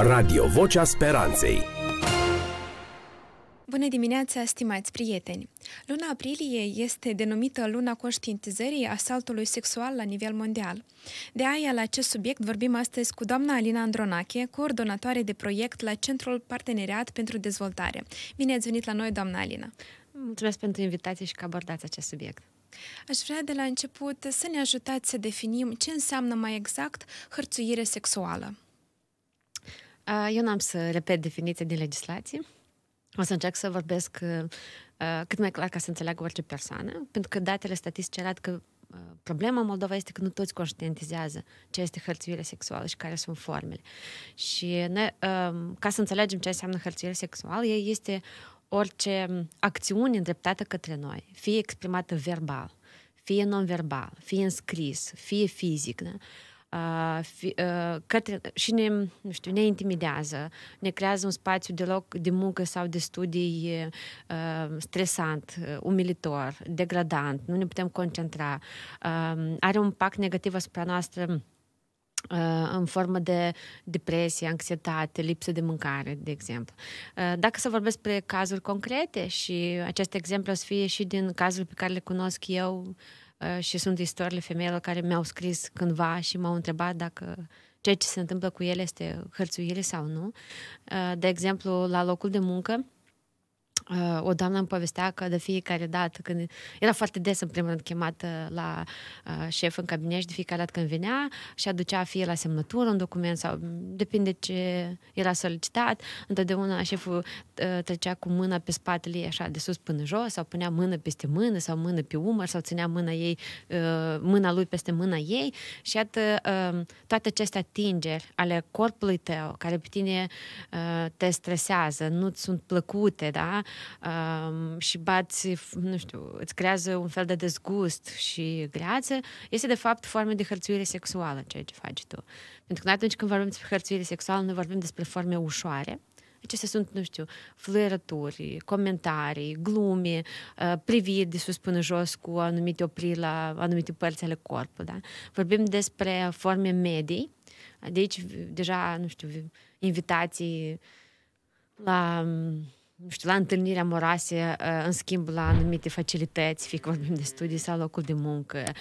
Radio Vocea Speranței Bună dimineața, stimați prieteni! Luna aprilie este denumită luna conștientizării asaltului sexual la nivel mondial. De aia, la acest subiect vorbim astăzi cu doamna Alina Andronache, coordonatoare de proiect la Centrul Parteneriat pentru Dezvoltare. Bine ați venit la noi, doamna Alina! Mulțumesc pentru invitație și că abordați acest subiect. Aș vrea de la început să ne ajutați să definim ce înseamnă mai exact hărțuire sexuală. Eu n-am să repet definiția din legislație. O să încerc să vorbesc cât mai clar ca să înțeleagă orice persoană, pentru că datele statistice arată că problema în Moldova este că nu toți conștientizează ce este hărțuirea sexuală și care sunt formele. Și ne, ca să înțelegem ce înseamnă hărțuirea sexuală, ei este orice acțiune îndreptată către noi, fie exprimată verbal, fie non-verbal, fie înscris, fie fizic, Ne? Da? fi, uh, către, și ne, nu știu, ne intimidează, ne creează un spațiu de loc de muncă sau de studii uh, stresant, umilitor, degradant, nu ne putem concentra, uh, are un impact negativ asupra noastră în formă de depresie, anxietate, lipsă de mâncare, de exemplu. Dacă să vorbesc despre cazuri concrete și acest exemplu o să fie și din cazul pe care le cunosc eu Uh, și sunt istoriile femeilor care mi-au scris cândva și m-au întrebat dacă ceea ce se întâmplă cu ele este hărțuire sau nu. Uh, de exemplu, la locul de muncă, Uh, o doamnă îmi povestea că de fiecare dată când... Era foarte des, în primul rând, chemată la uh, șef în cabinet și de fiecare dată când venea și aducea fie la semnătură un document sau mm, depinde ce era solicitat. Întotdeauna șeful uh, trecea cu mâna pe spatele ei așa de sus până jos sau punea mână peste mână sau mână pe umăr sau ținea mâna ei, uh, mâna lui peste mâna ei și iată uh, toate aceste atingeri ale corpului tău care pe tine uh, te stresează, nu sunt plăcute, da? um, și bați, nu știu, îți creează un fel de dezgust și greață, este de fapt forme de hărțuire sexuală ceea ce faci tu. Pentru că atunci când vorbim despre hărțuire sexuală, noi vorbim despre forme ușoare, Acestea sunt, nu știu, flirături, comentarii, glume, ă, priviri de sus până jos cu anumite opriri la anumite părți ale corpului. Da? Vorbim despre forme medii, deci aici deja, nu știu, invitații la nu știu, la întâlnirea amoroase, uh, în schimb, la anumite facilități, fie că vorbim de studii sau locul de muncă, uh,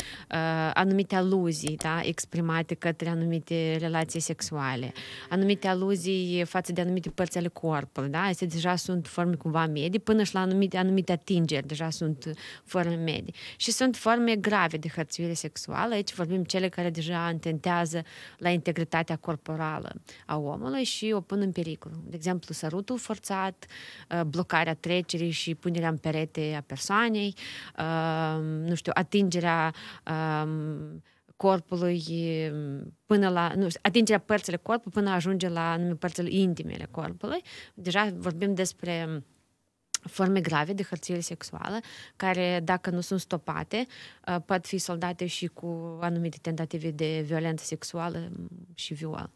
anumite aluzii da, exprimate către anumite relații sexuale, anumite aluzii față de anumite părți ale corpului. Da? Astea deja sunt forme cumva medii, până și la anumite, anumite atingeri deja sunt forme medii. Și sunt forme grave de hărțuire sexuală. Aici vorbim cele care deja intentează la integritatea corporală a omului și o pun în pericol. De exemplu, sărutul forțat, Uh, blocarea trecerii și punerea în perete a persoanei, uh, nu știu, atingerea um, corpului um, până la, nu știu, atingerea părțile corpului până ajunge la anume părțile intimele corpului. Deja vorbim despre forme grave de hărțuire sexuală, care, dacă nu sunt stopate, uh, pot fi soldate și cu anumite tentative de violență sexuală și viol.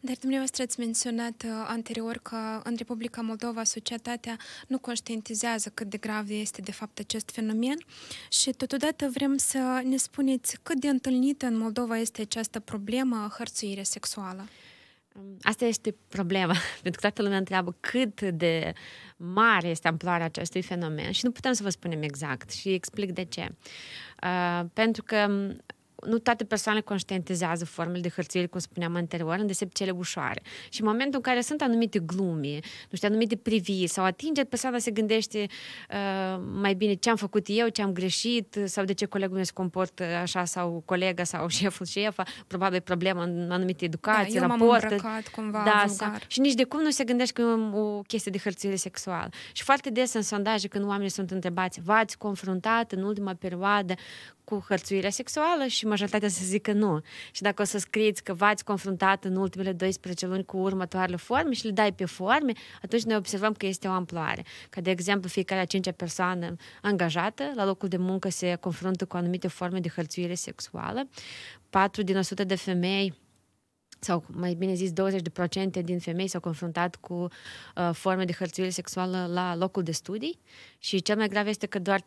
Dar dumneavoastră ați menționat uh, anterior că în Republica Moldova societatea nu conștientizează cât de grav este de fapt acest fenomen și totodată vrem să ne spuneți cât de întâlnită în Moldova este această problemă hărțuire sexuală. Um, asta este problema, pentru că toată lumea întreabă cât de mare este amploarea acestui fenomen și nu putem să vă spunem exact și explic de ce. Uh, pentru că um, nu toate persoanele conștientizează formele de hărțuire, cum spuneam anterior, în îndesebi cele ușoare. Și în momentul în care sunt anumite glume, nu știu, anumite priviri sau atinge, persoana se gândește uh, mai bine ce am făcut eu, ce am greșit sau de ce colegul meu se comportă așa sau colega sau șeful șefa, probabil problema în anumite educații, da, raport. cumva da, sau, și nici de cum nu se gândește că e o chestie de hărțuire sexuală. Și foarte des în sondaje când oamenii sunt întrebați, v-ați confruntat în ultima perioadă cu hărțuirea sexuală și majoritatea să zică nu. Și dacă o să scrieți că v-ați confruntat în ultimele 12 luni cu următoarele forme și le dai pe forme, atunci noi observăm că este o amploare. Ca de exemplu, fiecare a cincea persoană angajată la locul de muncă se confruntă cu anumite forme de hărțuire sexuală. 4 din 100 de femei sau mai bine zis 20% din femei s-au confruntat cu uh, forme de hărțuire sexuală la locul de studii și cel mai grav este că doar 15%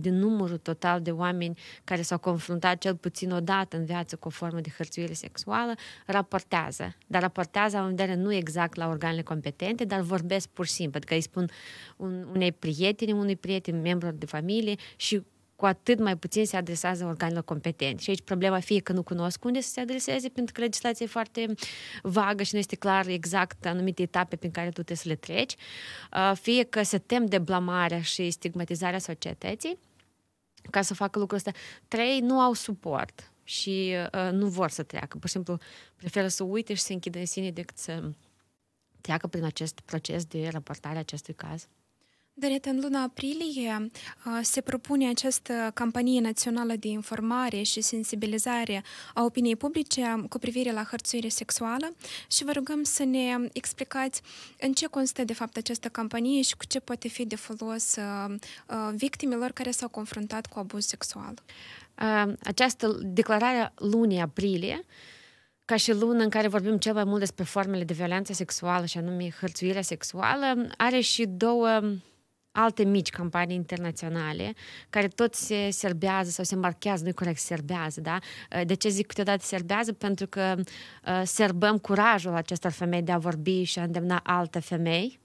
din numărul total de oameni care s-au confruntat cel puțin o dată în viață cu o formă de hărțuire sexuală raportează, dar raportează în vedere nu exact la organele competente, dar vorbesc pur și simplu, adică îi spun un, unei prieteni, unui prieten, membru de familie și cu atât mai puțin se adresează organelor competente. Și aici problema fie că nu cunosc unde să se adreseze, pentru că legislația e foarte vagă și nu este clar exact anumite etape prin care tu trebuie să le treci, uh, fie că se tem de blamarea și stigmatizarea societății ca să facă lucrul ăsta. Trei, nu au suport și uh, nu vor să treacă. Pur și simplu preferă să uite și să închidă în sine decât să treacă prin acest proces de raportare a acestui caz. Daret, în luna aprilie se propune această campanie națională de informare și sensibilizare a opiniei publice cu privire la hărțuire sexuală și vă rugăm să ne explicați în ce constă de fapt această campanie și cu ce poate fi de folos victimelor care s-au confruntat cu abuz sexual. Această declarare lunii aprilie ca și lună în care vorbim cel mai mult despre formele de violență sexuală și anume hărțuirea sexuală, are și două alte mici campanii internaționale care tot se serbează sau se marchează, nu corect, serbează, da? Uh, de ce zic câteodată serbează? Pentru că uh, serbăm curajul acestor femei de a vorbi și a îndemna alte femei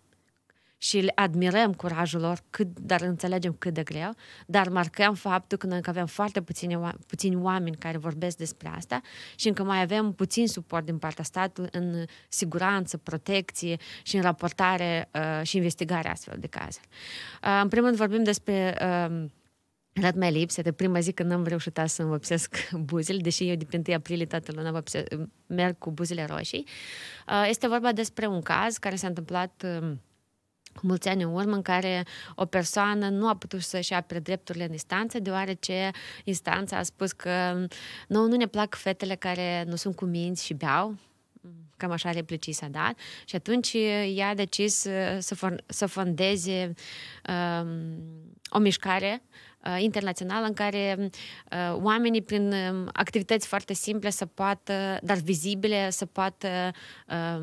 și le admirăm curajul lor, cât, dar înțelegem cât de greu, dar marcăm faptul că noi încă avem foarte puține, puțini oameni care vorbesc despre asta și încă mai avem puțin suport din partea statului în siguranță, protecție și în raportare uh, și investigare astfel de cazuri. Uh, în primul rând vorbim despre uh, um, dat mai lipsă, de prima zi când n-am reușit să îmi vopsesc buzele, deși eu de pe 1 aprilie toată luna vopsesc merg cu buzele roșii. Uh, este vorba despre un caz care s-a întâmplat um, cu mulți ani în urmă în care o persoană nu a putut să-și apere drepturile în instanță, deoarece instanța a spus că nu, nu ne plac fetele care nu sunt cu minți și beau, cam așa replicii s-a dat, și atunci uh, ea a decis uh, să, for- să fondeze um, o mișcare uh, internațională în care uh, oamenii prin uh, activități foarte simple să poată, dar vizibile, să poată uh,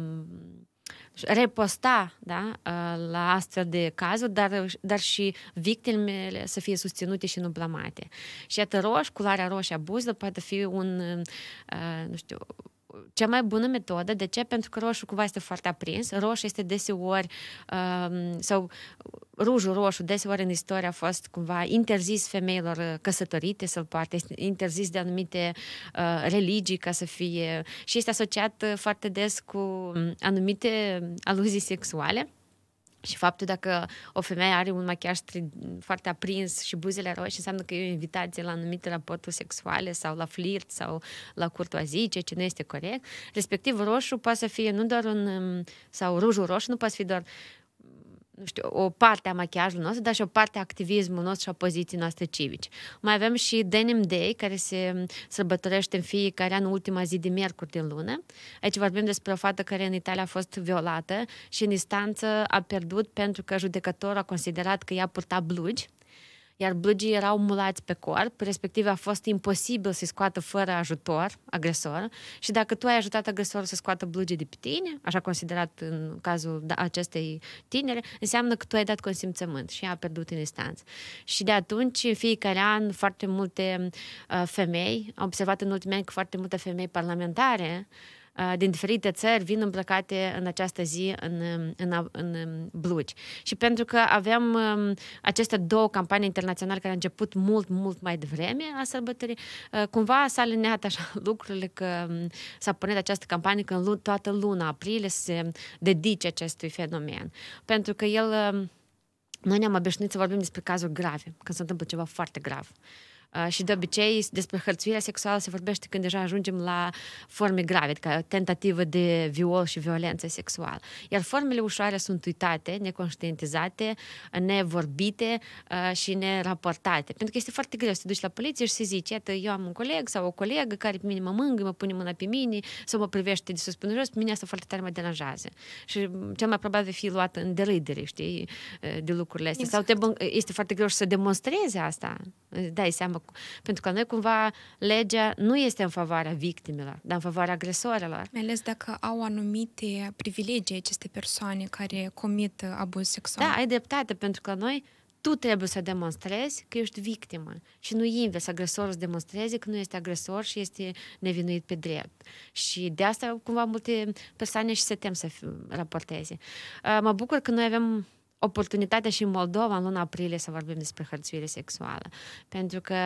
reposta da, ă, la astfel de cazuri, dar, dar și victimele să fie susținute și nu blamate. Și atât roș, culoarea roșie a buzilor poate fi un, ă, nu știu, cea mai bună metodă. De ce? Pentru că roșu cumva este foarte aprins. Roșu este deseori, um, sau rujul roșu deseori în istorie a fost cumva interzis femeilor uh, căsătorite să-l poarte, interzis de anumite uh, religii ca să fie și este asociat uh, foarte des cu um, anumite um, aluzii sexuale. Și faptul dacă o femeie are un machiaj foarte aprins și buzele roșii, înseamnă că e o invitație la anumite raporturi sexuale sau la flirt sau la curtoazie, ceea ce nu este corect. Respectiv, roșu poate să fie nu doar un... sau rujul roșu nu poate fi doar nu știu, o parte a machiajului nostru, dar și o parte a activismului nostru și a poziției noastre civici. Mai avem și Denim Day, care se sărbătorește în fiecare an, ultima zi de miercuri din lună. Aici vorbim despre o fată care în Italia a fost violată și în instanță a pierdut pentru că judecătorul a considerat că ea purta blugi iar blugii erau mulați pe corp, respectiv a fost imposibil să-i scoată fără ajutor agresor și dacă tu ai ajutat agresorul să scoată blugii de pe tine, așa considerat în cazul da, acestei tinere, înseamnă că tu ai dat consimțământ și a pierdut în instanță. Și de atunci, în fiecare an, foarte multe uh, femei, am observat în ultimii ani că foarte multe femei parlamentare Uh, din diferite țări vin îmbrăcate în această zi în, în, în blugi. Și pentru că avem um, aceste două campanii internaționale care au început mult, mult mai devreme a sărbătorii, uh, cumva s-a alineat așa lucrurile că um, s-a pornit această campanie că în toată luna aprilie se dedice acestui fenomen. Pentru că el um, noi ne-am obișnuit să vorbim despre cazuri grave, când se întâmplă ceva foarte grav. Uh, și de obicei despre hărțuirea sexuală se vorbește când deja ajungem la forme grave, ca tentativă de viol și violență sexuală. Iar formele ușoare sunt uitate, neconștientizate, nevorbite și neraportate. Pentru că este foarte greu să te duci la poliție și să zici, iată, eu am un coleg sau o colegă care pe mine mă mângă, mă pune mâna pe mine sau mă privește de sus până jos, pe mine asta foarte tare mă deranjează. Și cel mai probabil fi luat în derâdere, știi, de lucrurile astea. Exact. Sau te, este foarte greu să demonstreze asta. Dai seama mamă, pentru că noi cumva legea nu este în favoarea victimelor, dar în favoarea agresorilor. Mai ales dacă au anumite privilegii aceste persoane care comit abuz sexual. Da, ai dreptate, pentru că noi tu trebuie să demonstrezi că ești victimă și nu invers, agresorul să demonstreze că nu este agresor și este nevinuit pe drept. Și de asta cumva multe persoane și se tem să raporteze. Uh, mă bucur că noi avem oportunitatea și în Moldova în luna aprilie să vorbim despre hărțuire sexuală. Pentru că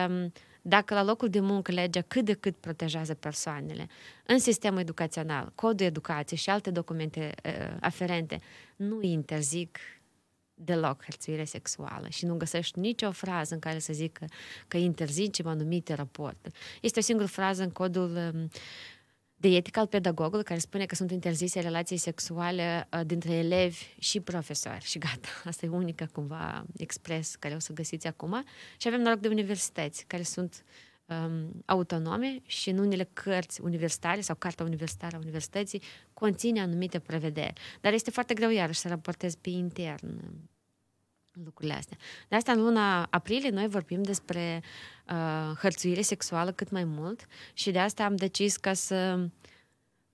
dacă la locul de muncă legea cât de cât protejează persoanele, în sistemul educațional, codul educației și alte documente uh, aferente, nu interzic deloc hărțuire sexuală și nu găsești nicio frază în care să zică că interzicem anumite rapoarte. Este o singură frază în codul uh, de etic al pedagogului, care spune că sunt interzise relații sexuale ă, dintre elevi și profesori. Și gata, asta e unica cumva expres care o să găsiți acum. Și avem noroc de universități, care sunt um, autonome și în unele cărți universitare sau cartea universitară a universității conține anumite prevederi. Dar este foarte greu iarăși să raportez pe intern lucrurile astea. De asta, în luna aprilie, noi vorbim despre uh, hărțuire sexuală cât mai mult și de asta am decis ca să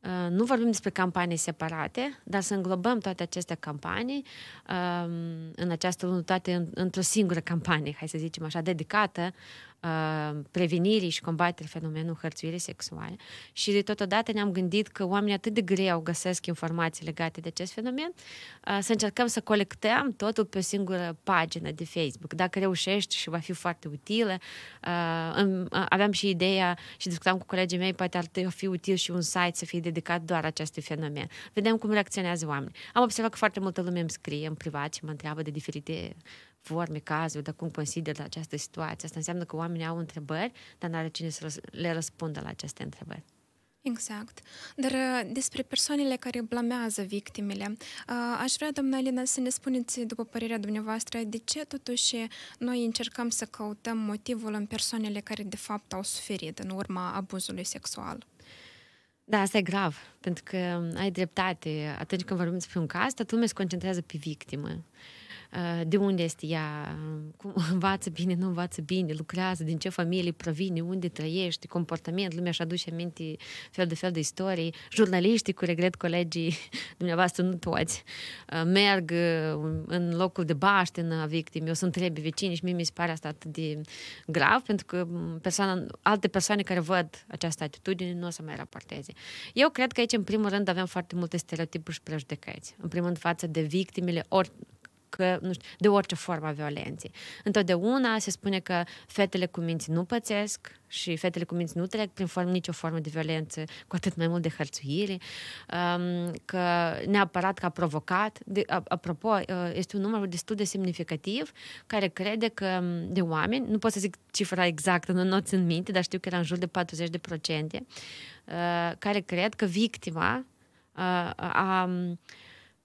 uh, nu vorbim despre campanii separate, dar să înglobăm toate aceste campanii uh, în această lună, toate în, într-o singură campanie, hai să zicem așa, dedicată prevenirii și combaterii fenomenului hărțuirii sexuale și totodată ne-am gândit că oamenii atât de greu găsesc informații legate de acest fenomen, să încercăm să colectăm totul pe o singură pagină de Facebook. Dacă reușești și va fi foarte utilă, aveam și ideea și discutam cu colegii mei, poate ar fi util și un site să fie dedicat doar acestui fenomen. Vedem cum reacționează oamenii. Am observat că foarte multă lume îmi scrie în privat și mă întreabă de diferite forme, cazuri, dar cum consider această situație. Asta înseamnă că oamenii au întrebări, dar nu are cine să le răspundă la aceste întrebări. Exact. Dar uh, despre persoanele care blamează victimele, uh, aș vrea, doamna Alina, să ne spuneți, după părerea dumneavoastră, de ce totuși noi încercăm să căutăm motivul în persoanele care de fapt au suferit în urma abuzului sexual? Da, asta e grav, pentru că um, ai dreptate. Atunci când vorbim despre un caz, toată lumea se concentrează pe victimă. Eh, de unde este ea, cum învață bine, nu învață bine, lucrează, din ce familie provine, unde trăiește, comportament, lumea și aduce aminte fel de fel de istorii, jurnaliștii cu regret colegii, dumneavoastră nu toți, eh, merg eh, în locul de baștină a victimei, o să întrebe vecinii și mie mi se pare asta atât de grav, pentru că mm, persoana, alte persoane care văd această atitudine nu o să mai raporteze. Eu cred că aici, în primul rând, avem foarte multe stereotipuri și prejudecăți. În primul rând, față de victimele, ori că, nu știu, de orice formă a violenței. Întotdeauna se spune că fetele cu minți nu pățesc și fetele cu minți nu trec prin form, nicio formă de violență, cu atât mai mult de hărțuire, um, că neapărat că a provocat. De, apropo, uh, este un număr destul de semnificativ care crede că um, de oameni, nu pot să zic cifra exactă, nu, nu o țin minte, dar știu că era în jur de 40 de procente, uh, care cred că victima uh, a, a um,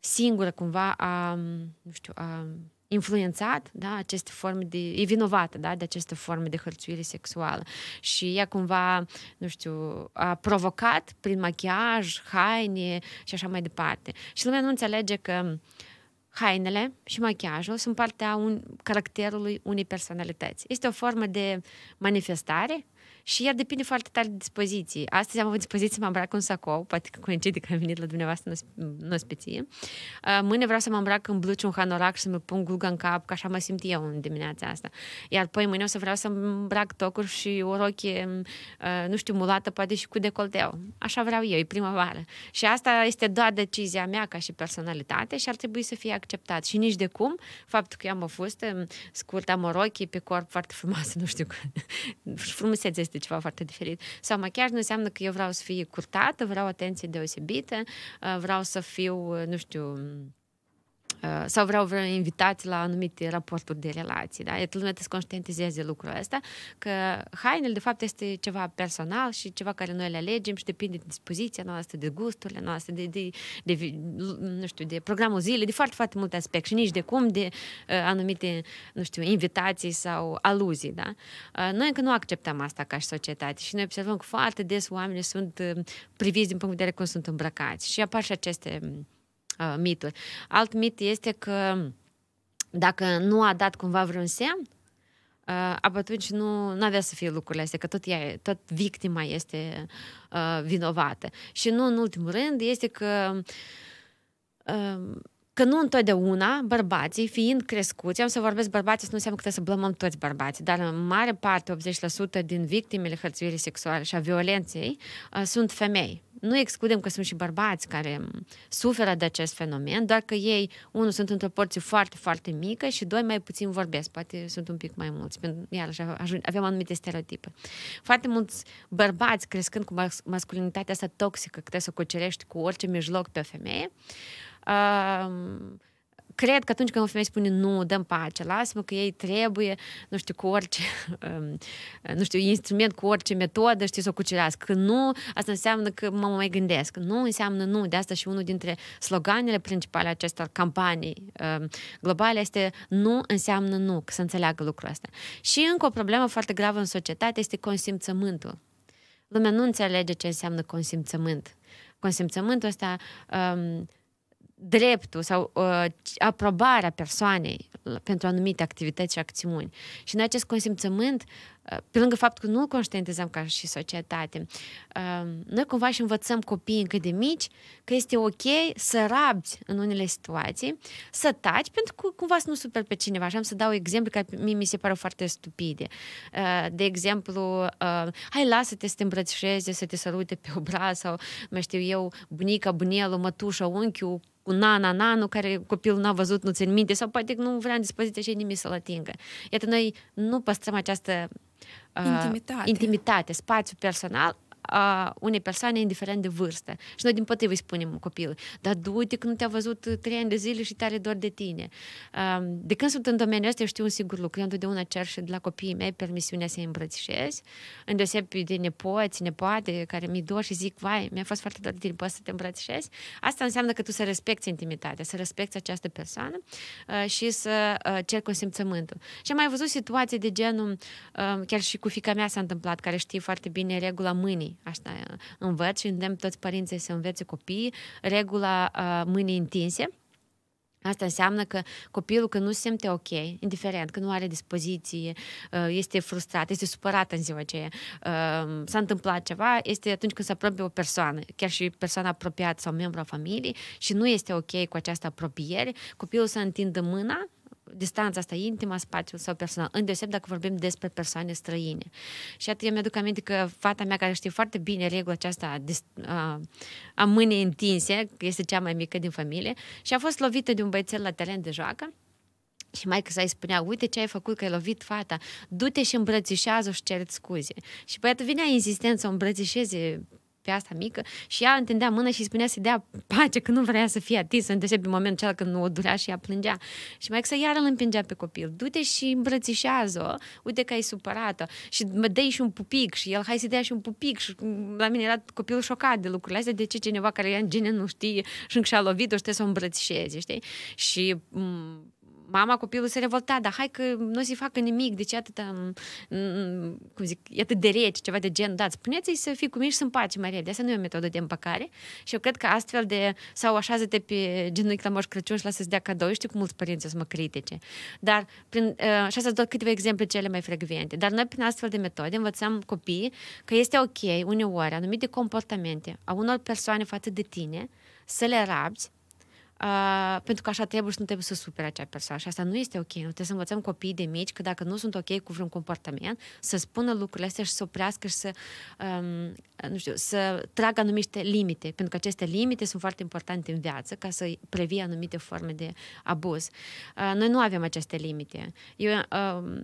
singură cumva a, nu știu, a influențat da, aceste forme de... e vinovată da, de aceste forme de hărțuire sexuală. Și ea cumva, nu știu, a provocat prin machiaj, haine și așa mai departe. Și lumea nu înțelege că hainele și machiajul sunt partea un, caracterului unei personalități. Este o formă de manifestare și ea depinde foarte tare de dispoziții. Astăzi am avut dispoziție, m-am îmbrac un sacou, poate că coincide că am venit la dumneavoastră în ospeție. Uh, mâine vreau să mă îmbrac în bluci, un hanorac și să-mi pun gluga în cap, că așa mă simt eu în dimineața asta. Iar poi mâine o să vreau să îmbrac tocuri și o rochie, uh, nu știu, mulată, poate și cu decolteu. Așa vreau eu, e primăvară. Și asta este doar decizia mea ca și personalitate și ar trebui să fie acceptat. Și nici de cum, faptul că eu am o fustă scurtă, am o rochie pe corp foarte frumoasă, nu știu, frumusețe este ceva foarte diferit. Sau machiaj nu înseamnă că eu vreau să fiu curtată, vreau atenție deosebită, uh, vreau să fiu, uh, nu știu, Uh, sau vreau vreo invitați la anumite raporturi de relații, da? E lumea să conștientizeze lucrul ăsta, că hainele, de fapt, este ceva personal și ceva care noi le alegem și depinde de dispoziția noastră, de gusturile noastre, de, de, de nu știu, de programul zilei, de foarte, foarte multe aspecte și nici de cum de uh, anumite, nu știu, invitații sau aluzii, da? Uh, noi încă nu acceptăm asta ca și societate și noi observăm că foarte des oamenii sunt uh, priviți din punct de vedere cum sunt îmbrăcați și apar și aceste uh, mitul. Alt mit este că dacă nu a dat cumva vreun semn, uh, atunci nu, nu avea să fie lucrurile astea, că tot, ea, tot victima este uh, vinovată. Și nu în ultimul rând este că uh, că nu întotdeauna bărbații, fiind crescuți, am să vorbesc bărbații, să nu înseamnă că trebuie să blămăm toți bărbații, dar în mare parte, 80% din victimele hărțuirii sexuale și a violenței uh, sunt femei nu excludem că sunt și bărbați care suferă de acest fenomen, doar că ei, unul, sunt într-o porție foarte, foarte mică și doi, mai puțin vorbesc, poate sunt un pic mai mulți, pentru iarăși avem anumite stereotipe. Foarte mulți bărbați crescând cu masculinitatea asta toxică, că trebuie să cucerești cu orice mijloc pe o femeie, uh, cred că atunci când o femeie spune nu, dăm pace, lasă-mă că ei trebuie, nu știu, cu orice, um, nu știu, instrument, cu orice metodă, știi, să o cucerească. Că nu, asta înseamnă că mă mai gândesc. Nu înseamnă nu. De asta și unul dintre sloganele principale acestor campanii um, globale este nu înseamnă nu, că să înțeleagă lucrul ăsta. Și încă o problemă foarte gravă în societate este consimțământul. Lumea nu înțelege ce înseamnă consimțământ. Consimțământul ăsta um, dreptul sau uh, aprobarea persoanei pentru anumite activități și acțiuni. Și în acest consimțământ Uh, pe lângă faptul că nu-l conștientizăm ca și societate, uh, noi cumva și învățăm copiii încă de mici că este ok să rabzi în unele situații, să taci pentru că cumva să nu super pe cineva. Așa am să dau exemplu, care mie mi se pare foarte stupide. Uh, de exemplu, hai lasă-te să te îmbrățișeze, să te sărute pe obraz sau, mai știu eu, bunica, bunelul, mătușa, unchiul, cu nana, nanu, care copilul n-a văzut, nu țin minte, sau poate că nu vrea în dispoziție și nimeni să-l atingă. Iată, noi nu păstrăm această intimitate, intimitate spațiu personal, a unei persoane, indiferent de vârstă. Și noi din potrivă îi spunem copilului, dar du-te că nu te-a văzut uh, trei ani de zile și tare doar de tine. De când sunt în domeniul ăsta, eu știu un singur lucru. Eu întotdeauna cer și de la copiii mei permisiunea să-i îmbrățișez, îndeosebi de nepoți, nepoate, care mi dor și zic, vai, mi-a fost foarte dor de tine, poți să te îmbrățișezi. Asta înseamnă că tu să respecti intimitatea, să respecti această persoană uh, și să uh, cer consimțământul. Și am mai văzut situații de genul, chiar și cu fica mea s-a întâmplat, care știe foarte bine regula mâinii Asta uh, învăț și îndemn toți părinții să învețe copiii regula uh, mâinii întinse, Asta înseamnă că copilul când nu se simte ok, indiferent, că nu are dispoziție, uh, este frustrat, este supărat în ziua aceea, uh, s-a întâmplat ceva, este atunci când se apropie o persoană, chiar și persoana apropiată sau membru a familiei și nu este ok cu această apropiere, copilul să întindă mâna distanța asta intimă, spațiul sau personal, deosebire dacă vorbim despre persoane străine. Și atât eu mi-aduc aminte că fata mea care știe foarte bine regula aceasta a, a mâinii întinse, este cea mai mică din familie, și a fost lovită de un băiețel la teren de joacă, și mai că să-i spunea, uite ce ai făcut, că ai lovit fata, du-te și îmbrățișează și cere scuze. Și băiatul vine insistent să o îmbrățișeze pe asta mică și ea întindea mână și spunea să dea pace că nu vrea să fie atinsă, în pe momentul acela când nu o durea și ea plângea. Și mai să exact, iară îl împingea pe copil. Du-te și îmbrățișează-o, uite că e supărată și mă dai și un pupic și el hai să dea și un pupic și la mine era copilul șocat de lucrurile astea, de ce cineva care e în gene nu știe și încă și-a lovit-o și să o îmbrățișeze, știi? Și m- mama copilul se revolta, dar hai că nu se facă nimic, Deci atât, mm, mm, cum zic, e atât de rece, ceva de gen. da, spuneți-i să fii cu mine și să împaci mai de asta nu e o metodă de împăcare și eu cred că astfel de, sau așează-te pe genunchi la Moș Crăciun și lasă-ți dea cadou, eu știu că mulți părinți o să mă critique, dar prin, așa să dau câteva exemple cele mai frecvente, dar noi prin astfel de metode învățăm copiii că este ok uneori anumite comportamente a unor persoane față de tine să le rabzi Uh, pentru că așa trebuie și nu trebuie să supere acea persoană. Și asta nu este ok. Noi trebuie să învățăm copiii de mici că dacă nu sunt ok cu vreun comportament, să spună lucrurile astea și să oprească și să, um, nu știu, să tragă anumite limite. Pentru că aceste limite sunt foarte importante în viață ca să previe anumite forme de abuz. Uh, noi nu avem aceste limite. Eu uh,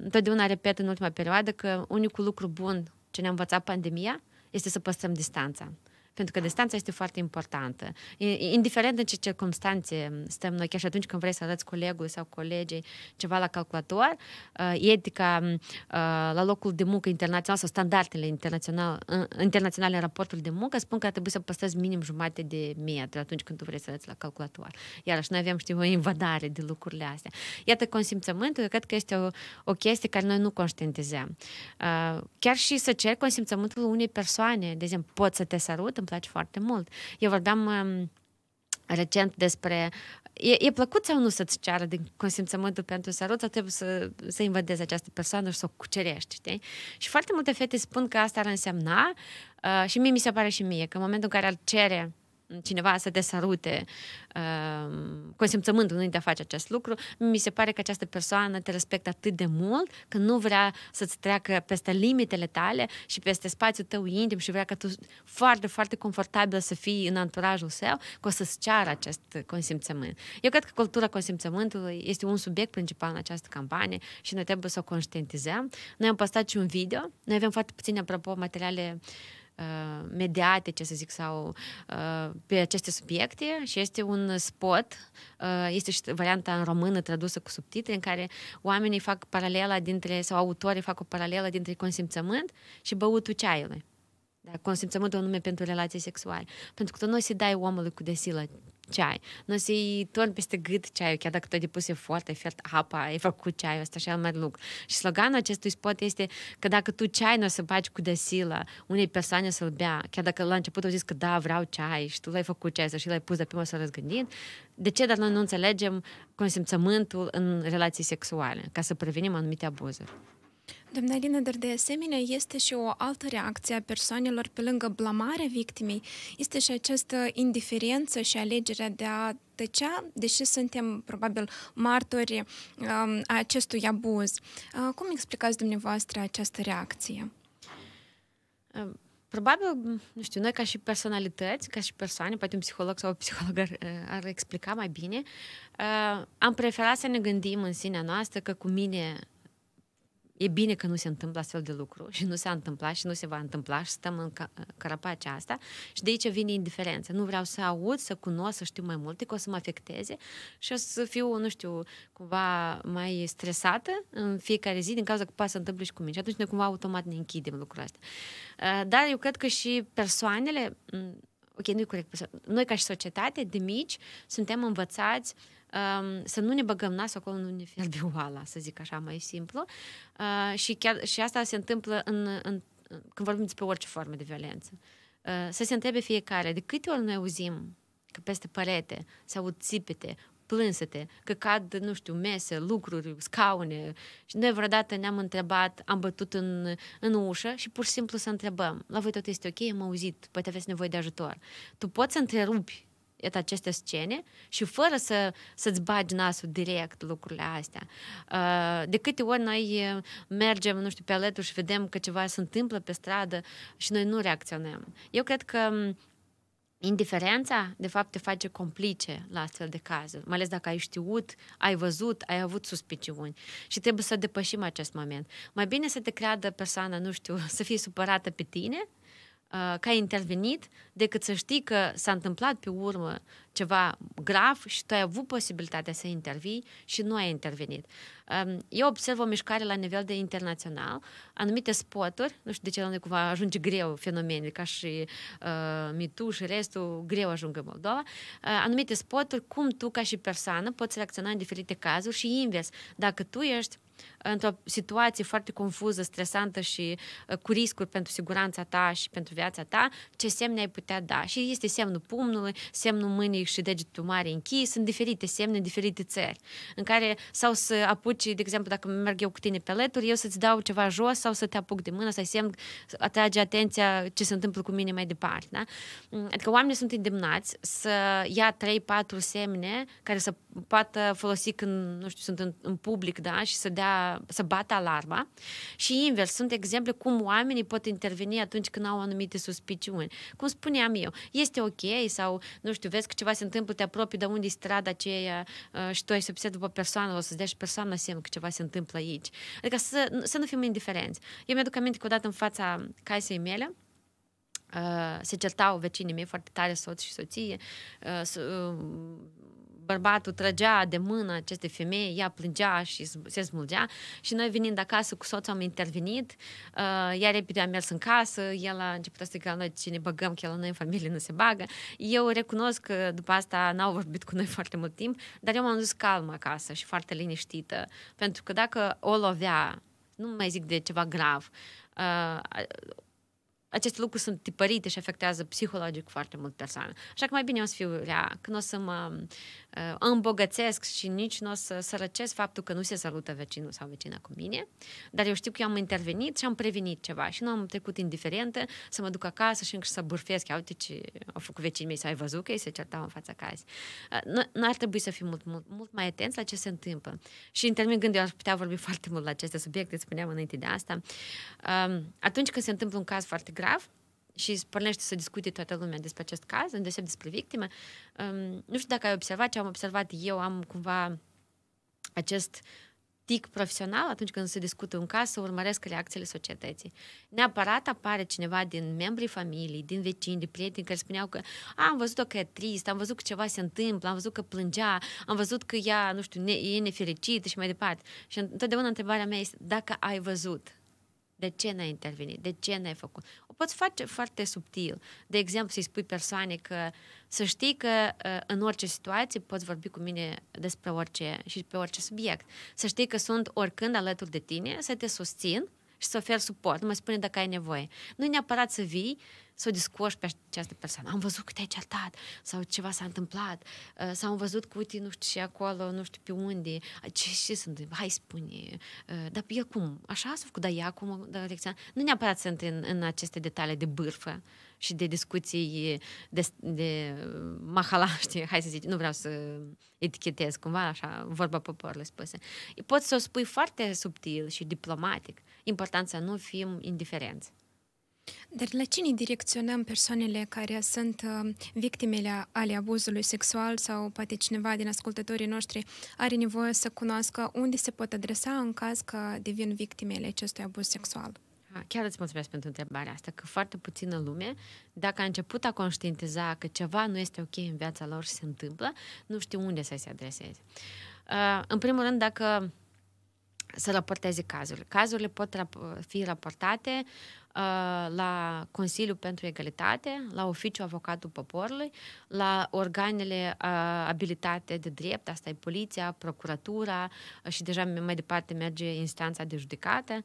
întotdeauna repet în ultima perioadă că unicul lucru bun ce ne-a învățat pandemia este să păstrăm distanța pentru că distanța este foarte importantă. Indiferent în ce circunstanțe stăm noi, chiar și atunci când vrei să arăți colegului sau colegii ceva la calculator, uh, etica uh, la locul de muncă internațional sau standardele internaționale, internaționale în raportul de muncă spun că ar trebui să păstrezi minim jumate de metru atunci când tu vrei să arăți la calculator. Iarăși, noi avem, știu, o invadare de lucrurile astea. Iată, consimțământul, eu cred că este o, o chestie care noi nu conștientizăm. Uh, chiar și să cer consimțământul unei persoane, de exemplu, pot să te sărut, place foarte mult. Eu vorbeam um, recent despre E, e plăcut sau nu să-ți ceară din consimțământul pentru sărut sau trebuie să, să invadezi această persoană și să o cucerești, știi? Și foarte multe fete spun că asta ar însemna uh, și mie mi se pare și mie că în momentul în care ar cere cineva să te salute, uh, um, consimțământul nu de a face acest lucru, mi se pare că această persoană te respectă atât de mult că nu vrea să-ți treacă peste limitele tale și peste spațiul tău intim și vrea ca tu foarte, foarte confortabil să fii în anturajul său, că o să-ți ceară acest consimțământ. Eu cred că cultura consimțământului este un subiect principal în această campanie și noi trebuie să o conștientizăm. Noi am postat și un video, noi avem foarte puține, apropo, materiale Uh, mediatice, să zic, sau uh, pe aceste subiecte și este un spot, uh, este și varianta în română tradusă cu subtitre, în care oamenii fac paralela dintre, sau autorii fac o paralelă dintre consimțământ și băutul ceaiului. Da, consimțământul o nume pentru relații sexuale. Pentru că tu nu se dai omului cu desilă ceai. Nu se torn peste gât ceaiul, chiar dacă tot depuse foarte fiert apa, ai făcut ceaiul ăsta și al mai lung. Și sloganul acestui spot este că dacă tu ceai nu o să faci cu desilă unei persoane să-l bea, chiar dacă la început au zis că da, vreau ceai și tu l-ai făcut ceai și l-ai pus de prima să răzgândit, de ce dar noi nu înțelegem consimțământul în relații sexuale, ca să prevenim anumite abuzuri? Doamna Alina, dar de asemenea este și o altă reacție a persoanelor pe lângă blamarea victimei. Este și această indiferență și alegerea de a tăcea, deși suntem probabil martori um, a acestui abuz. Uh, cum explicați dumneavoastră această reacție? Um. Probabil, nu știu, noi ca și personalități, ca și persoane, poate un psiholog sau o psiholog ar, uh, ar explica mai bine, uh, am preferat să ne gândim în sinea noastră că cu mine E bine că nu se întâmplă astfel de lucru și nu s-a întâmplat și nu se va întâmpla și stăm în carapacea asta și de aici vine indiferența. Nu vreau să aud, să cunosc, să știu mai multe, că o să mă afecteze și o să fiu, nu știu, cumva mai stresată în fiecare zi din cauza că poate să întâmple și cu mine. Și atunci noi cumva automat ne închidem lucrul ăsta. Uh, dar eu cred că și persoanele ok, nu e corect. Noi ca și societate, de mici, suntem învățați uh, um, să nu ne băgăm nasul acolo fierbe oala, să zic așa mai simplu. Uh, și, chiar, și asta se întâmplă în, în, când vorbim despre orice formă de violență. Uh, să se întrebe fiecare, de câte ori noi auzim că peste perete sau țipete, plânsete, că cad, nu știu, mese, lucruri, scaune. Și noi vreodată ne-am întrebat, am bătut în, în ușă și pur și simplu să întrebăm. La voi tot este ok, am auzit, poate aveți nevoie de ajutor. Tu poți să întrerupi iată, aceste scene și fără să, să-ți bagi nasul direct lucrurile astea. Uh, de câte ori noi uh, mergem, nu știu, pe alături și vedem că ceva se întâmplă pe stradă și noi nu reacționăm. Eu cred că um, Indiferența, de fapt, te face complice la astfel de cazuri, mai ales dacă ai știut, ai văzut, ai avut suspiciuni și trebuie să depășim acest moment. Mai bine să te creadă persoana, nu știu, să fie supărată pe tine, Uh, că ai intervenit decât să știi că s-a întâmplat pe urmă ceva grav și tu ai avut posibilitatea să intervii și nu ai intervenit. Um, eu observ o mișcare la nivel de internațional, anumite spoturi, nu știu de ce nu cumva ajunge greu fenomenul, ca și uh, mitu și restul, greu ajung în Moldova, uh, anumite spoturi, cum tu ca și persoană poți reacționa în diferite cazuri și invers. Dacă tu ești într-o situație foarte confuză, stresantă și uh, cu riscuri pentru siguranța ta și pentru viața ta, ce semne ai putea da. Și este semnul pumnului, semnul mâinii și degetul mare închis, sunt diferite semne diferite țări, în care sau să apuci, de exemplu, dacă merg eu cu tine pe leturi, eu să-ți dau ceva jos sau să te apuc de mână, să ai semn, atrage atenția ce se întâmplă cu mine mai departe. Da? Mm, adică oamenii sunt îndemnați să ia 3-4 semne care să poată folosi când, nu știu, sunt în, în public, da, și să dea, să bată alarma. Și invers, sunt exemple cum oamenii pot interveni atunci când au anumite suspiciuni. Cum spuneam eu, este ok sau, nu știu, vezi că ceva se întâmplă, te apropii de unde e strada aceea uh, și tu ai să după persoană, o să-ți dea și persoana semn că ceva se întâmplă aici. Adică să, să nu fim indiferenți. Eu mi-aduc aminte că odată în fața casei mele, Uh, se certau vecinii mei foarte tare, soț și soție, uh, uh bărbatul trăgea de mână aceste femei, ea plângea și se smulgea și noi venind acasă cu soțul am intervenit, uh, ea repede a mers în casă, el a început să striga noi ce ne băgăm, că la noi în familie nu se bagă. Eu recunosc că după asta n-au vorbit cu noi foarte mult timp, dar eu m-am dus calm acasă și foarte liniștită, pentru că dacă o lovea, nu mai zic de ceva grav, uh, aceste lucruri sunt tipărite și afectează psihologic foarte mult persoana. Așa că mai bine o să fiu rea, când o să mă Uh, îmbogățesc și nici nu o să sărăcesc faptul că nu se salută vecinul sau vecina cu mine, dar eu știu că eu am intervenit și am prevenit ceva și nu am trecut indiferentă să mă duc acasă și încă să bârfesc, ia uite ce au făcut vecinii mei, să ai văzut că ei se certau în fața casei. Uh, nu ar trebui să fim mult, mult, mult mai atenți la ce se întâmplă. Și gând, eu aș putea vorbi foarte mult la aceste subiecte, spuneam înainte de asta. Um, atunci când se întâmplă un caz foarte grav, și pornește să discute toată lumea despre acest caz, în îndeoseb despre victime. Um, nu știu dacă ai observat ce am observat eu, am cumva acest tic profesional atunci când se discută un caz să urmăresc reacțiile societății. Neapărat apare cineva din membrii familiei, din vecini, din prieteni care spuneau că A, am văzut-o că e trist, am văzut că ceva se întâmplă, am văzut că plângea, am văzut că ea, nu știu, ne, e nefericită și mai departe. Și întotdeauna întrebarea mea este dacă ai văzut, de ce n-ai intervenit? De ce n-ai făcut? O poți face foarte subtil. De exemplu, să-i spui persoane că să știi că uh, în orice situație poți vorbi cu mine despre orice și pe orice subiect. Să știi că sunt oricând alături de tine, să te susțin și să oferi suport. Nu mai spune dacă ai nevoie. Nu e neapărat să vii, să o discoși pe această persoană. Am văzut că te-ai certat sau ceva s-a întâmplat uh, sau am văzut că tine, nu știu și acolo, nu știu pe unde, ce, ce sunt, hai spune. Uh, dar e cum? Așa s-a făcut, dar ea acum, dar Nu neapărat intri în, în aceste detalii de bârfă și de discuții de, de mahala, știi, hai să zic, nu vreau să etichetez cumva, așa, vorba poporului spuse. Poți să o spui foarte subtil și diplomatic, important să nu fim indiferenți. Dar la cine direcționăm persoanele care sunt uh, victimele ale abuzului sexual sau poate cineva din ascultătorii noștri are nevoie să cunoască unde se pot adresa în caz că devin victimele acestui abuz sexual? Chiar îți mulțumesc pentru întrebarea asta, că foarte puțină lume, dacă a început a conștientiza că ceva nu este ok în viața lor și se întâmplă, nu știu unde să se adreseze. Uh, în primul rând, dacă să raporteze cazurile. Cazurile pot rap- fi raportate Uh, la Consiliul pentru Egalitate, la Oficiul Avocatul Poporului, la organele uh, abilitate de drept, asta e poliția, procuratura uh, și deja mai departe merge instanța de judecată.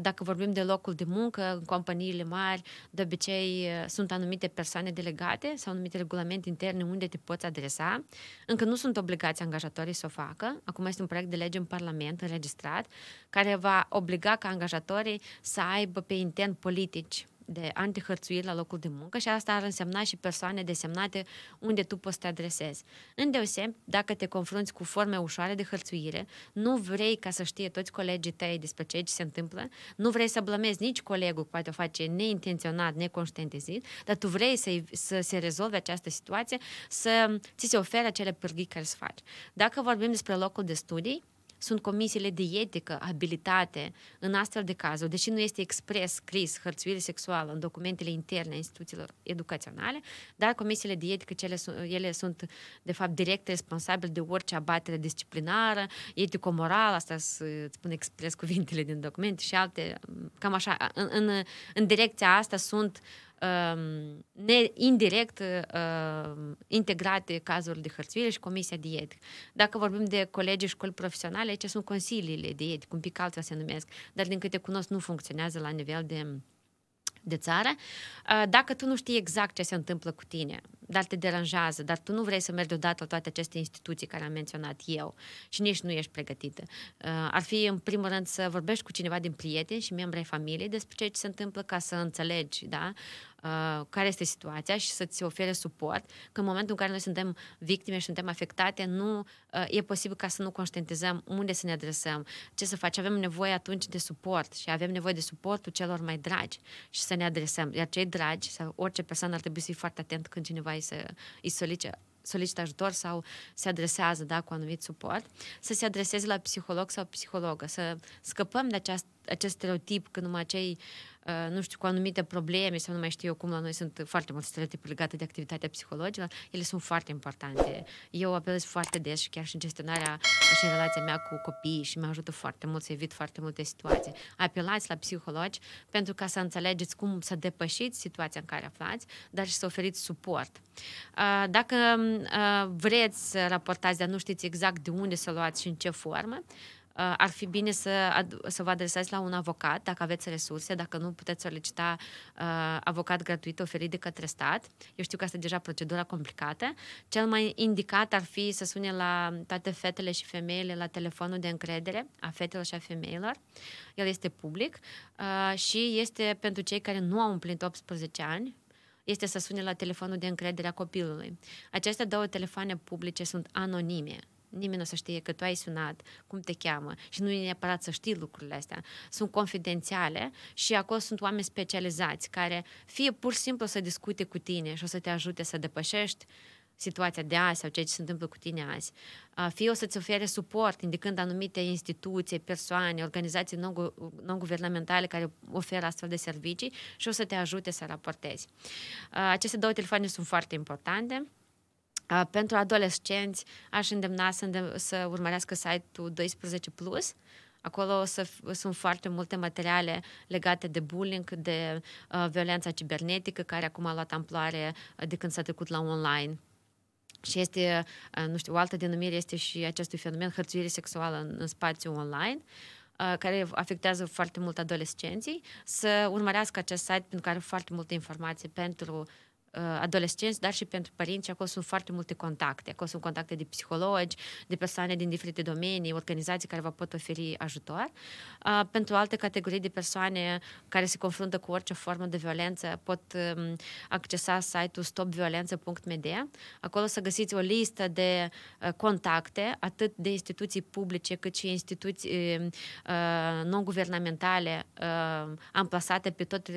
Dacă vorbim de locul de muncă, în companiile mari, de obicei sunt anumite persoane delegate sau anumite regulamente interne unde te poți adresa. Încă nu sunt obligați angajatorii să o facă. Acum este un proiect de lege în Parlament înregistrat care va obliga ca angajatorii să aibă pe intern oameni politici de antihărțuiri la locul de muncă și asta ar însemna și persoane desemnate unde tu poți să te adresezi. Îndeoseb, dacă te confrunți cu forme ușoare de hărțuire, nu vrei ca să știe toți colegii tăi despre ce se întâmplă, nu vrei să blamezi nici colegul, poate o face neintenționat, neconștientizat, dar tu vrei să, să se rezolve această situație, să ți se ofere acele pârghii care să faci. Dacă vorbim despre locul de studii, sunt comisiile de etică abilitate în astfel de cazuri, deși nu este expres scris hărțuire sexuală în documentele interne a instituțiilor educaționale, dar comisiile de etică, cele, ele sunt de fapt direct responsabile de orice abatere disciplinară, etico-morală, asta îți spun expres cuvintele din document și alte, cam așa, în, în, în direcția asta sunt uh, Um, ne, indirect um, integrate cazul de hărțuire și comisia de etică. Dacă vorbim de colegi școli profesionale, aici sunt consiliile de etică, un pic altfel se numesc, dar din câte cunosc nu funcționează la nivel de de țară, uh, dacă tu nu știi exact ce se întâmplă cu tine, dar te deranjează, dar tu nu vrei să mergi odată la toate aceste instituții care am menționat eu și nici nu ești pregătită. Uh, ar fi, în primul rând, să vorbești cu cineva din prieteni și membrii familiei despre ce se întâmplă ca să înțelegi da? uh, care este situația și să-ți ofere suport, că în momentul în care noi suntem victime și suntem afectate, nu uh, e posibil ca să nu conștientizăm unde să ne adresăm, ce să facem. Avem nevoie atunci de suport și avem nevoie de suportul celor mai dragi și să ne adresăm. Iar cei dragi sau orice persoană ar trebui să fie foarte atent când cineva îi, să, îi solice solicită ajutor sau se adresează da, cu anumit suport, să se adreseze la psiholog sau psihologă, să scăpăm de aceast, acest stereotip că numai cei nu știu, cu anumite probleme sau nu mai știu eu cum la noi sunt foarte multe stereotipuri legate de activitatea psihologilor, ele sunt foarte importante. Eu apelez foarte des și chiar și în gestionarea și în relația mea cu copiii și mi ajută foarte mult să evit foarte multe situații. Apelați la psihologi pentru ca să înțelegeți cum să depășiți situația în care aflați, dar și să oferiți suport. Dacă vreți să raportați, dar nu știți exact de unde să luați și în ce formă, Uh, ar fi bine să, să vă adresați la un avocat dacă aveți resurse, dacă nu puteți solicita uh, avocat gratuit oferit de către stat. Eu știu că asta e deja procedura complicată. Cel mai indicat ar fi să sune la toate fetele și femeile la telefonul de încredere a fetelor și a femeilor. El este public uh, și este pentru cei care nu au împlinit 18 ani, este să sune la telefonul de încredere a copilului. Aceste două telefoane publice sunt anonime nimeni nu o să știe că tu ai sunat, cum te cheamă și nu e neapărat să știi lucrurile astea. Sunt confidențiale și acolo sunt oameni specializați care fie pur și simplu o să discute cu tine și o să te ajute să depășești situația de azi sau ceea ce se întâmplă cu tine azi. Fie o să-ți ofere suport, indicând anumite instituții, persoane, organizații non-guvernamentale care oferă astfel de servicii și o să te ajute să raportezi. Aceste două telefoane sunt foarte importante pentru adolescenți aș îndemna să, îndem- să urmărească site-ul 12+. Plus. Acolo o să f- sunt foarte multe materiale legate de bullying, de uh, violența cibernetică, care acum a luat amploare de când s-a trecut la online. Și este, uh, nu știu, o altă denumire este și acestui fenomen hărțuire sexuală în, în spațiu online. Uh, care afectează foarte mult adolescenții, să urmărească acest site pentru că are foarte multe informații pentru Uh, adolescenți, dar și pentru părinți. Acolo sunt foarte multe contacte. Acolo sunt contacte de psihologi, de persoane din diferite domenii, organizații care vă pot oferi ajutor. Uh, pentru alte categorii de persoane care se confruntă cu orice formă de violență, pot um, accesa site-ul stopviolență.md. Acolo să găsiți o listă de uh, contacte, atât de instituții publice, cât și instituții um, non-guvernamentale amplasate pe tot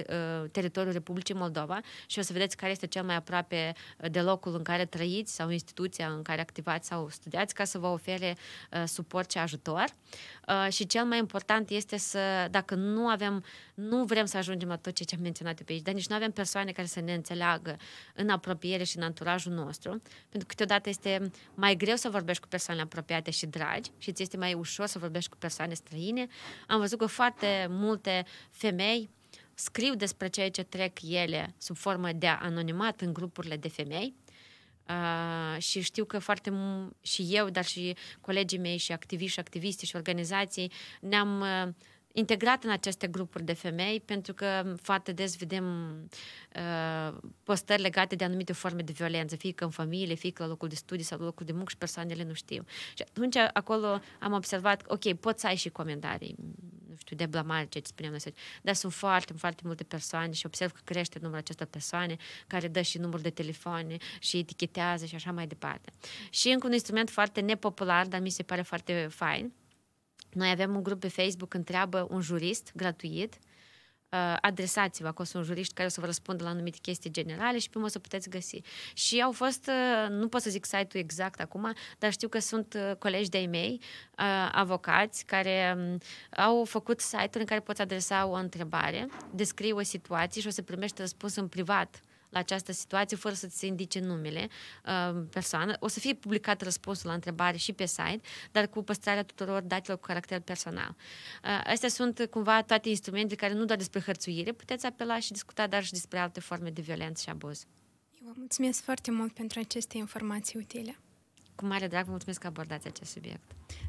teritoriul Republicii Moldova și o să vedeți care este este cel mai aproape uh, de locul în care trăiți sau instituția în care activați sau studiați ca să vă ofere uh, suport și ajutor. Uh, și cel mai important este să, dacă nu avem, nu vrem să ajungem la tot ce am menționat pe aici, dar nici nu avem persoane care să ne înțeleagă în apropiere și în anturajul nostru, pentru că câteodată este mai greu să vorbești cu persoanele apropiate și dragi și ți este mai ușor să vorbești cu persoane străine. Am văzut că foarte multe femei scriu despre ceea ce trec ele sub formă de anonimat în grupurile de femei uh, și știu că foarte m- și eu, dar și colegii mei și activiști, activiste și organizații ne-am uh, integrat în aceste grupuri de femei, pentru că foarte des vedem uh, postări legate de anumite forme de violență, fie că în familie, fie că la locul de studii sau la locul de muncă și persoanele nu știu. Și atunci acolo am observat, ok, poți să ai și comentarii, nu știu, de blamare, ce spuneam noi, dar sunt foarte, foarte multe persoane și observ că crește numărul acestor persoane care dă și numărul de telefoane și etichetează și așa mai departe. Și încă un instrument foarte nepopular, dar mi se pare foarte fain, noi avem un grup pe Facebook, întreabă un jurist gratuit, uh, adresați-vă, acolo sunt juriști care o să vă răspundă la anumite chestii generale și pe o să puteți găsi. Și au fost, uh, nu pot să zic site-ul exact acum, dar știu că sunt uh, colegi de-ai mei, avocați, care um, au făcut site-uri în care poți adresa o întrebare, descrie o situație și o să primești răspuns în privat la această situație, fără să-ți se indice numele uh, persoană. O să fie publicat răspunsul la întrebare și pe site, dar cu păstrarea tuturor datelor cu caracter personal. Uh, astea sunt cumva toate instrumentele care nu doar despre hărțuire puteți apela și discuta, dar și despre alte forme de violență și abuz. vă mulțumesc foarte mult pentru aceste informații utile. Cu mare drag vă mulțumesc că abordați acest subiect.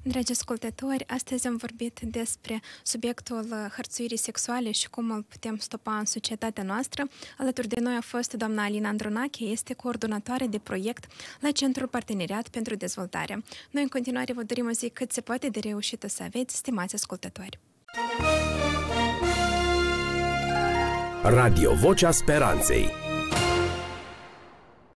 Dragi ascultători, astăzi am vorbit despre subiectul uh, hărțuirii sexuale și cum îl putem stopa în societatea noastră. Alături de noi a fost doamna Alina Andronache, este coordonatoare de proiect la Centrul Parteneriat pentru Dezvoltare. Noi în continuare vă dorim o zi cât se poate de reușită să aveți, stimați ascultători. Radio Vocea Speranței